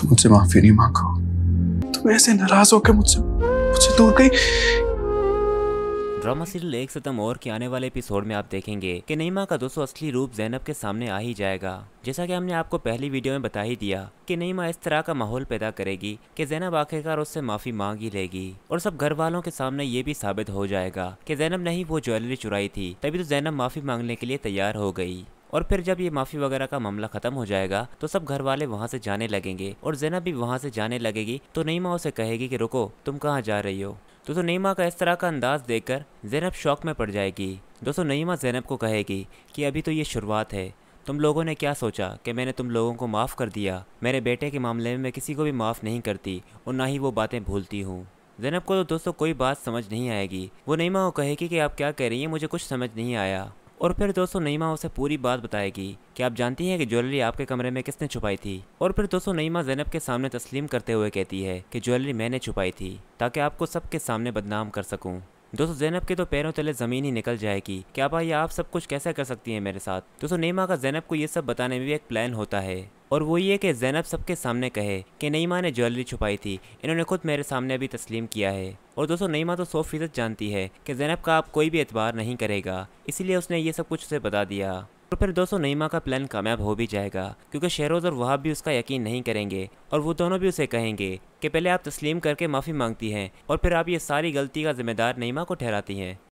तुम मुझसे माफी नहीं मांगो तुम ऐसे नाराज होकर मुझसे मुझसे दूर गई ड्रामा सीरियल एक सतम और के आने वाले एपिसोड में आप देखेंगे कि नईमा का दोस्तों असली रूप जैनब के सामने आ ही जाएगा जैसा कि हमने आपको पहली वीडियो में बता ही दिया कि नईमा इस तरह का माहौल पैदा करेगी कि जैनब आखिरकार उससे माफ़ी मांग ही लेगी और सब घर वालों के सामने ये भी साबित हो जाएगा कि जैनब नहीं वो ज्वेलरी चुराई थी तभी तो जैनब माफ़ी मांगने के लिए तैयार हो गई और फिर जब ये माफ़ी वगैरह का मामला ख़त्म हो जाएगा तो सब घर वाले वहाँ से जाने लगेंगे और जैनब भी वहाँ से जाने लगेगी तो नईमा उसे कहेगी कि रुको तुम कहाँ जा रही हो तो, तो नईमा का इस तरह का अंदाज देखकर जैनब शौक में पड़ जाएगी दोस्तों नईमा जैनब को कहेगी कि अभी तो ये शुरुआत है तुम लोगों ने क्या सोचा कि मैंने तुम लोगों को माफ़ कर दिया मेरे बेटे के मामले में मैं किसी को भी माफ़ नहीं करती और ना ही वो बातें भूलती हूँ जैनब को तो दोस्तों कोई बात समझ नहीं आएगी वो नईमा को कहेगी कि आप क्या कह रही हैं मुझे कुछ समझ नहीं आया और फिर दोस्तों नईमा उसे पूरी बात बताएगी कि आप जानती हैं कि ज्वेलरी आपके कमरे में किसने छुपाई थी और फिर दोस्तों नईमा जैनब के सामने तस्लीम करते हुए कहती है कि ज्वेलरी मैंने छुपाई थी ताकि आपको सबके सामने बदनाम कर सकूं दोस्तों जैनब के तो पैरों तले ज़मीन ही निकल जाएगी क्या भाई आप सब कुछ कैसे कर सकती हैं मेरे साथ दोस्तों नईमा का जैनब को ये सब बताने में भी एक प्लान होता है और वो ये कि जैनब सबके सामने कहे कि नईमा ने ज्वेलरी छुपाई थी इन्होंने खुद मेरे सामने अभी तस्लीम किया है और दोस्तों नईमा तो सौ फीसद जानती है कि जैनब का आप कोई भी एतबार नहीं करेगा इसीलिए उसने ये सब कुछ उसे बता दिया और फिर दोस्तों नईमा का प्लान कामयाब हो भी जाएगा क्योंकि शहरोज और वहाब भी उसका यकीन नहीं करेंगे और वो दोनों भी उसे कहेंगे कि पहले आप तस्लीम करके माफ़ी मांगती हैं और फिर आप ये सारी गलती का जिम्मेदार नईमा को ठहराती हैं